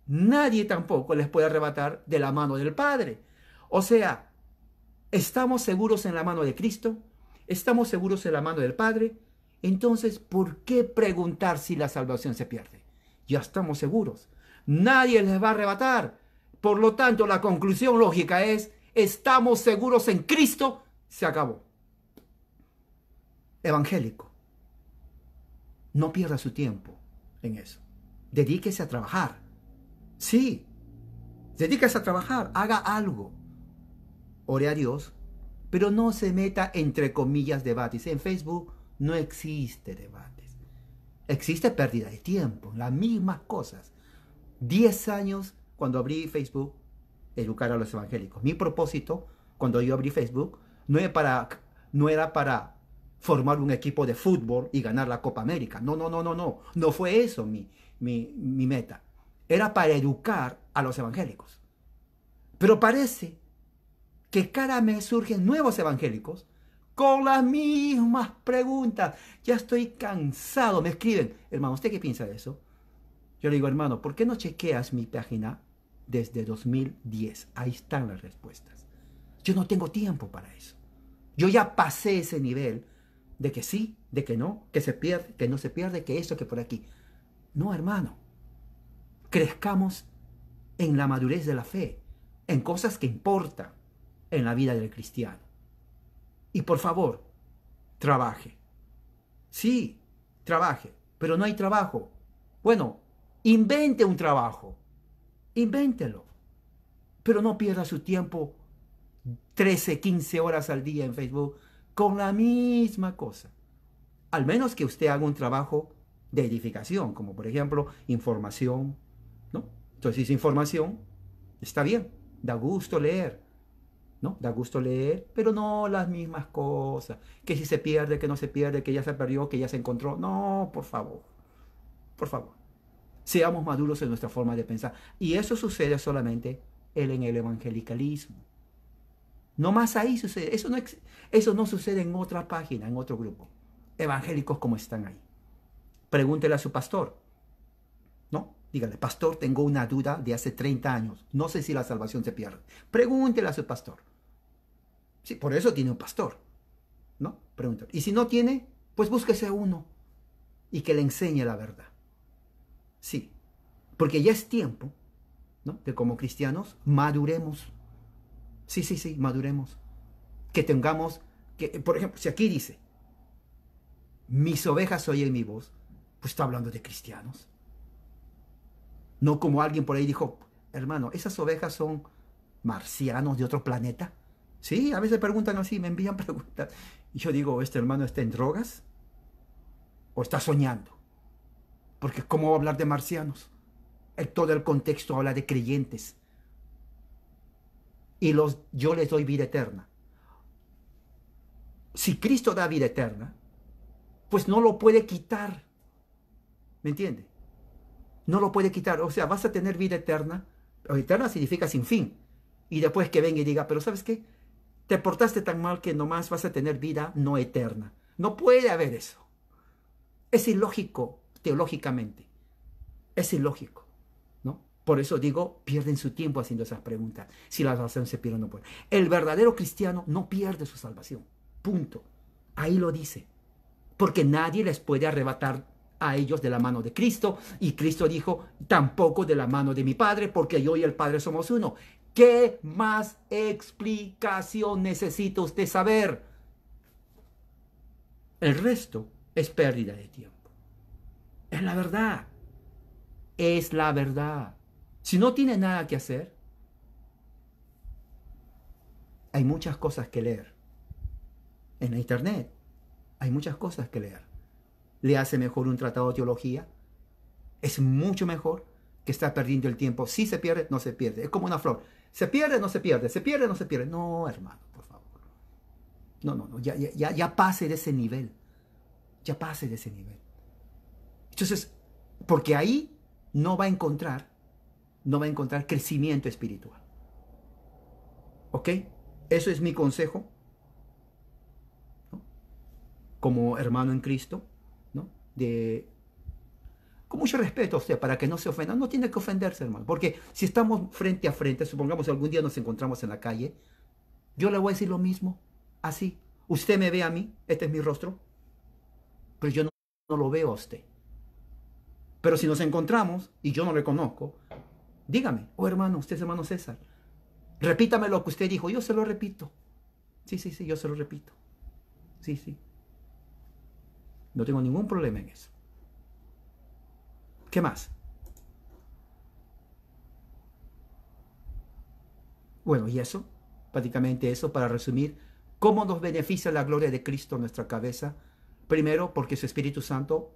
nadie tampoco les puede arrebatar de la mano del Padre. O sea, estamos seguros en la mano de Cristo, estamos seguros en la mano del Padre. Entonces, ¿por qué preguntar si la salvación se pierde? Ya estamos seguros. Nadie les va a arrebatar. Por lo tanto, la conclusión lógica es, estamos seguros en Cristo, se acabó. Evangélico, no pierda su tiempo en eso. Dedíquese a trabajar. Sí, dedíquese a trabajar, haga algo. Ore a Dios, pero no se meta entre comillas debates. En Facebook no existe debates. Existe pérdida de tiempo, las mismas cosas. Diez años cuando abrí Facebook, educar a los evangélicos. Mi propósito, cuando yo abrí Facebook, no era para, formar un equipo de fútbol y ganar la Copa América. No, no, no, no, no. No fue eso mi, meta. Era para educar a los evangélicos. Pero parece que cada mes surgen nuevos evangélicos con las mismas preguntas. Ya estoy cansado. Me escriben, hermano, ¿usted qué piensa de eso? Yo le digo, hermano, ¿por qué no chequeas mi página desde 2010. Ahí están las respuestas. Yo no tengo tiempo para eso. Yo ya pasé ese nivel de que sí, de que no, que se pierde, que no se pierde, que esto, que por aquí. No, hermano. Crezcamos en la madurez de la fe, en cosas que importan en la vida del cristiano. Y por favor, trabaje. Sí, trabaje, pero no hay trabajo. Bueno, invente un trabajo invéntelo. Pero no pierda su tiempo 13, 15 horas al día en Facebook con la misma cosa. Al menos que usted haga un trabajo de edificación, como por ejemplo información, ¿no? Entonces, información está bien, da gusto leer, ¿no? Da gusto leer, pero no las mismas cosas. Que si se pierde, que no se pierde, que ya se perdió, que ya se encontró. No, por favor, por favor seamos maduros en nuestra forma de pensar. Y eso sucede solamente en el evangelicalismo. No más ahí sucede. Eso no, eso no sucede en otra página, en otro grupo. Evangélicos como están ahí. Pregúntele a su pastor. ¿No? Dígale, pastor, tengo una duda de hace 30 años. No sé si la salvación se pierde. Pregúntele a su pastor. Sí, por eso tiene un pastor. ¿No? Pregúntale. Y si no tiene, pues búsquese uno y que le enseñe la verdad. Sí, porque ya es tiempo, ¿no? Que como cristianos maduremos. Sí, sí, sí, maduremos. Que tengamos, que, por ejemplo, si aquí dice, mis ovejas oyen mi voz, pues está hablando de cristianos. No como alguien por ahí dijo, hermano, esas ovejas son marcianos de otro planeta. Sí, a veces preguntan así, me envían preguntas. Y yo digo, ¿este hermano está en drogas? ¿O está soñando? Porque ¿cómo va a hablar de marcianos? En todo el contexto habla de creyentes. Y los, yo les doy vida eterna. Si Cristo da vida eterna, pues no lo puede quitar. ¿Me entiende? No lo puede quitar. O sea, vas a tener vida eterna. Eterna significa sin fin. Y después que venga y diga, pero ¿sabes qué? Te portaste tan mal que nomás vas a tener vida no eterna. No puede haber eso. Es ilógico lógicamente Es ilógico, ¿no? Por eso digo, pierden su tiempo haciendo esas preguntas, si la salvación se pierde o no puede. El verdadero cristiano no pierde su salvación, punto. Ahí lo dice, porque nadie les puede arrebatar a ellos de la mano de Cristo, y Cristo dijo, tampoco de la mano de mi Padre, porque yo y el Padre somos uno. ¿Qué más explicación necesita usted saber? El resto es pérdida de tiempo. Es la verdad. Es la verdad. Si no tiene nada que hacer, hay muchas cosas que leer. En internet hay muchas cosas que leer. Le hace mejor un tratado de teología. Es mucho mejor que estar perdiendo el tiempo. Si se pierde, no se pierde. Es como una flor. Se pierde, no se pierde. Se pierde, no se pierde. No, hermano, por favor. No, no, no. Ya, ya, ya pase de ese nivel. Ya pase de ese nivel. Entonces, porque ahí no va a encontrar, no va a encontrar crecimiento espiritual. ¿Ok? Eso es mi consejo como hermano en Cristo, ¿no? De, con mucho respeto a usted, para que no se ofenda. No tiene que ofenderse, hermano, porque si estamos frente a frente, supongamos que algún día nos encontramos en la calle, yo le voy a decir lo mismo, así. Usted me ve a mí, este es mi rostro, pero yo no, no lo veo a usted. Pero si nos encontramos y yo no le conozco, dígame, oh hermano, usted es hermano César, repítame lo que usted dijo, yo se lo repito. Sí, sí, sí, yo se lo repito. Sí, sí. No tengo ningún problema en eso. ¿Qué más? Bueno, y eso, prácticamente eso, para resumir, ¿cómo nos beneficia la gloria de Cristo en nuestra cabeza? Primero, porque su Espíritu Santo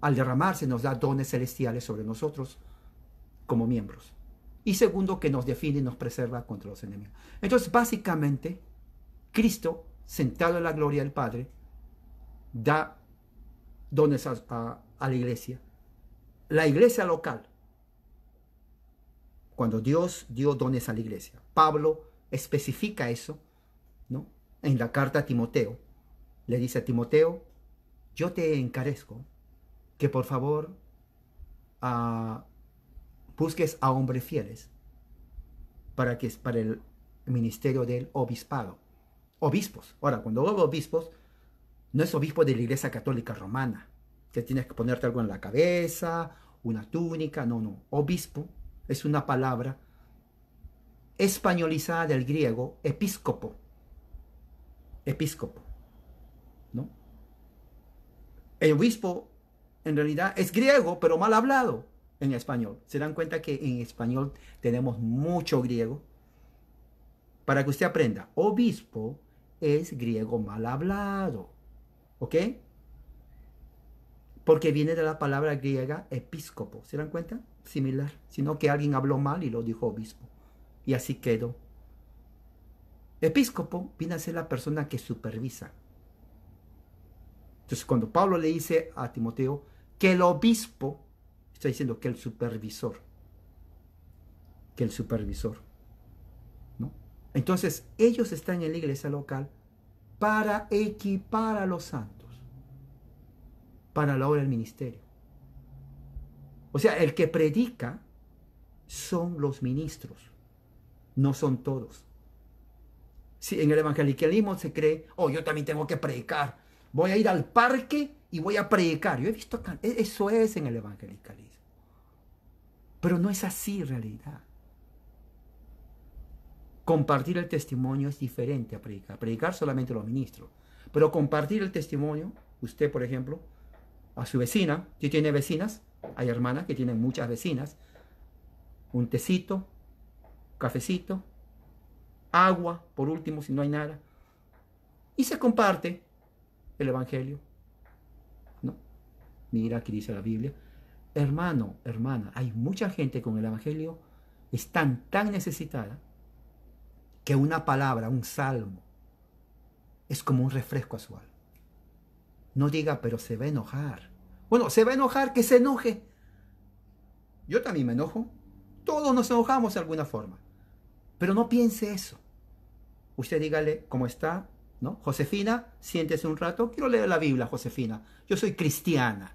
al derramarse nos da dones celestiales sobre nosotros como miembros. Y segundo, que nos define y nos preserva contra los enemigos. Entonces, básicamente, Cristo, sentado en la gloria del Padre, da dones a, la iglesia. La iglesia local, cuando Dios dio dones a la iglesia. Pablo especifica eso ¿no? en la carta a Timoteo. Le dice a Timoteo, yo te encarezco que por favor ah, busques a hombres fieles para, que, para el ministerio del obispado. Obispos. Ahora, cuando hablo obispos, no es obispo de la Iglesia Católica Romana, que tienes que ponerte algo en la cabeza, una túnica, no, no. Obispo es una palabra españolizada del griego episcopo. Episcopo. ¿no? El obispo en realidad es griego, pero mal hablado en español. Se dan cuenta que en español tenemos mucho griego. Para que usted aprenda, obispo es griego mal hablado. ¿Ok? Porque viene de la palabra griega episcopo. ¿Se dan cuenta? Similar. Sino que alguien habló mal y lo dijo obispo. Y así quedó. Episcopo viene a ser la persona que supervisa. Entonces, cuando Pablo le dice a Timoteo, que el obispo, está diciendo que el supervisor, que el supervisor, ¿no? Entonces, ellos están en la iglesia local para equipar a los santos, para la obra del ministerio. O sea, el que predica son los ministros, no son todos. Si en el evangelicalismo se cree, oh, yo también tengo que predicar, voy a ir al parque y voy a predicar. Yo he visto e-, eso es en el evangelicalismo. Pero no es así en realidad. Compartir el testimonio es diferente a predicar. Predicar solamente los ministros. Pero compartir el testimonio, usted por ejemplo, a su vecina, que tiene vecinas, hay hermanas que tienen muchas vecinas, un tecito, cafecito, agua, por último, si no hay nada. Y se comparte el Evangelio. Mira aquí dice la Biblia. Hermano, hermana, hay mucha gente con el Evangelio, están tan necesitada que una palabra, un salmo, es como un refresco a su alma. No diga, pero se va a enojar. Bueno, se va a enojar, que se enoje. Yo también me enojo. Todos nos enojamos de alguna forma. Pero no piense eso. Usted dígale cómo está, ¿no? Josefina, siéntese un rato. Quiero leer la Biblia, Josefina. Yo soy cristiana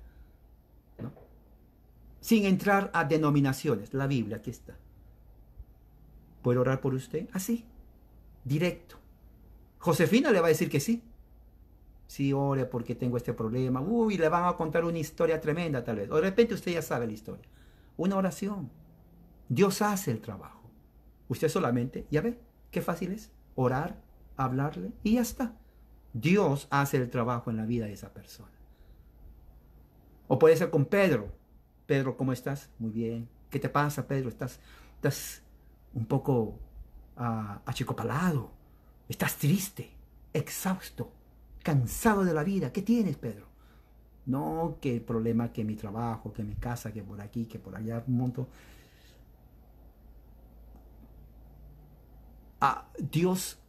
sin entrar a denominaciones. La Biblia, aquí está. ¿Puedo orar por usted? Así, ah, directo. Josefina le va a decir que sí. Sí, ore porque tengo este problema. Uy, le van a contar una historia tremenda tal vez. O de repente usted ya sabe la historia. Una oración. Dios hace el trabajo. Usted solamente, ya ve, qué fácil es. Orar, hablarle y ya está. Dios hace el trabajo en la vida de esa persona. O puede ser con Pedro. Pedro, ¿cómo estás? Muy bien. ¿Qué te pasa, Pedro? Estás, estás un poco ah, achicopalado, estás triste, exhausto, cansado de la vida. ¿Qué tienes, Pedro? No, que el problema, que mi trabajo, que mi casa, que por aquí, que por allá, un montón. Ah, Dios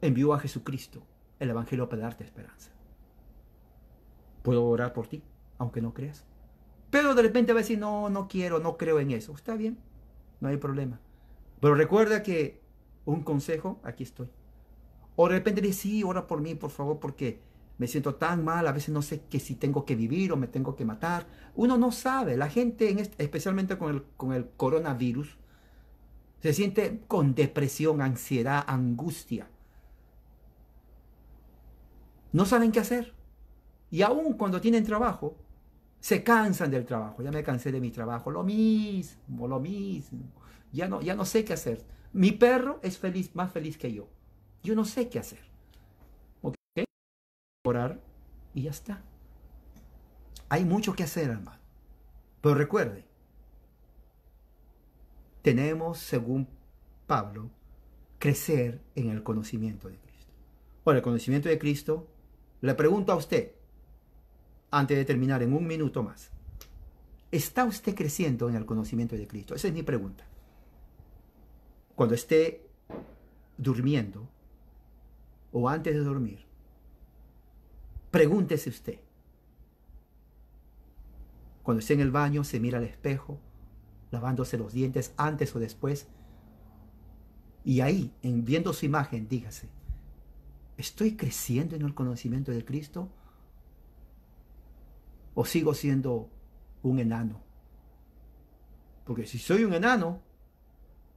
envió a Jesucristo el Evangelio para darte esperanza. Puedo orar por ti, aunque no creas. Pero de repente va a decir, no, no quiero, no creo en eso. Está bien, no hay problema. Pero recuerda que un consejo, aquí estoy. O de repente dice, sí, ora por mí, por favor, porque me siento tan mal, a veces no sé que si tengo que vivir o me tengo que matar. Uno no sabe, la gente, en especialmente con el, con el coronavirus, se siente con depresión, ansiedad, angustia. No saben qué hacer. Y aún cuando tienen trabajo, se cansan del trabajo, ya me cansé de mi trabajo, lo mismo, lo mismo. Ya no, ya no sé qué hacer. Mi perro es feliz, más feliz que yo. Yo no sé qué hacer. ¿Ok? Orar y ya está. Hay mucho que hacer, hermano. Pero recuerde, tenemos, según Pablo, crecer en el conocimiento de Cristo. Bueno, el conocimiento de Cristo, le pregunto a usted, antes de terminar en un minuto más. ¿Está usted creciendo en el conocimiento de Cristo? Esa es mi pregunta. Cuando esté durmiendo o antes de dormir, pregúntese usted. Cuando esté en el baño, se mira al espejo, lavándose los dientes antes o después. Y ahí, en viendo su imagen, dígase, ¿estoy creciendo en el conocimiento de Cristo? o sigo siendo un enano. Porque si soy un enano,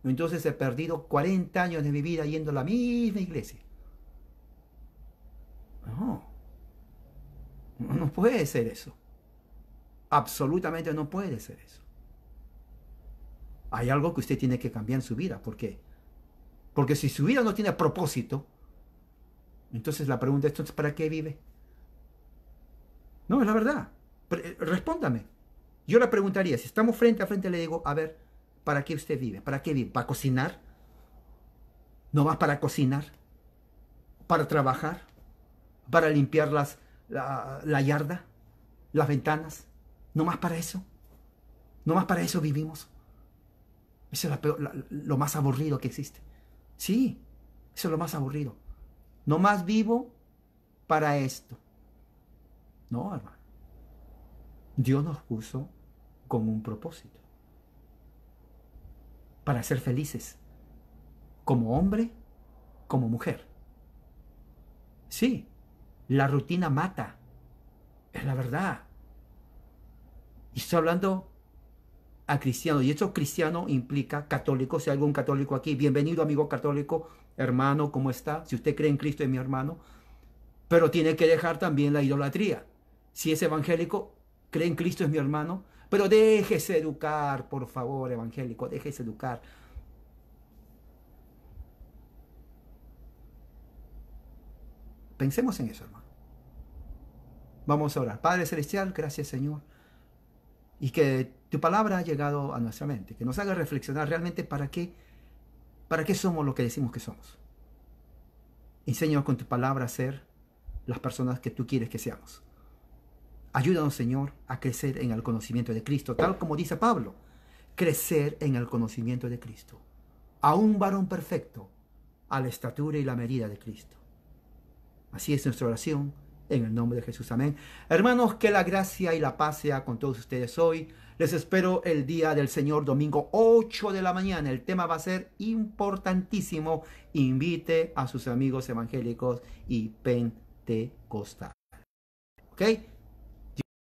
entonces he perdido 40 años de mi vida yendo a la misma iglesia. No, no puede ser eso. Absolutamente no puede ser eso. Hay algo que usted tiene que cambiar en su vida. ¿Por qué? Porque si su vida no tiene propósito, entonces la pregunta es, ¿para qué vive? No, es la verdad. Respóndame. Yo le preguntaría, si estamos frente a frente, le digo, a ver, ¿para qué usted vive? ¿Para qué vive? ¿Para cocinar? ¿No más para cocinar? ¿Para trabajar? ¿Para limpiar las, la, yarda? ¿Las ventanas? ¿No más para eso? ¿No más para eso vivimos? Eso es lo más aburrido que existe. Sí, eso es lo más aburrido. No más vivo para esto. No, hermano. Dios nos puso como un propósito. Para ser felices. Como hombre, como mujer. Sí, la rutina mata. Es la verdad. Y estoy hablando a cristiano Y esto cristiano implica católico. Si hay algún católico aquí, bienvenido amigo católico, hermano, ¿cómo está? Si usted cree en Cristo es mi hermano. Pero tiene que dejar también la idolatría. Si es evangélico, cree en Cristo es mi hermano, pero déjese educar, por favor, evangélico, déjese educar. Pensemos en eso, hermano. Vamos a orar. Padre Celestial, gracias Señor. Y que tu palabra ha llegado a nuestra mente, que nos haga reflexionar realmente para qué, para qué somos lo que decimos que somos. Enséñanos con tu palabra a ser las personas que tú quieres que seamos. Ayúdanos, Señor, a crecer en el conocimiento de Cristo, tal como dice Pablo, crecer en el conocimiento de Cristo, a un varón perfecto, a la estatura y la medida de Cristo. Así es nuestra oración, en el nombre de Jesús. Amén. Hermanos, que la gracia y la paz sea con todos ustedes hoy. Les espero el día del Señor, domingo 8 de la mañana. El tema va a ser importantísimo. Invite a sus amigos evangélicos y pentecostal. ¿Ok?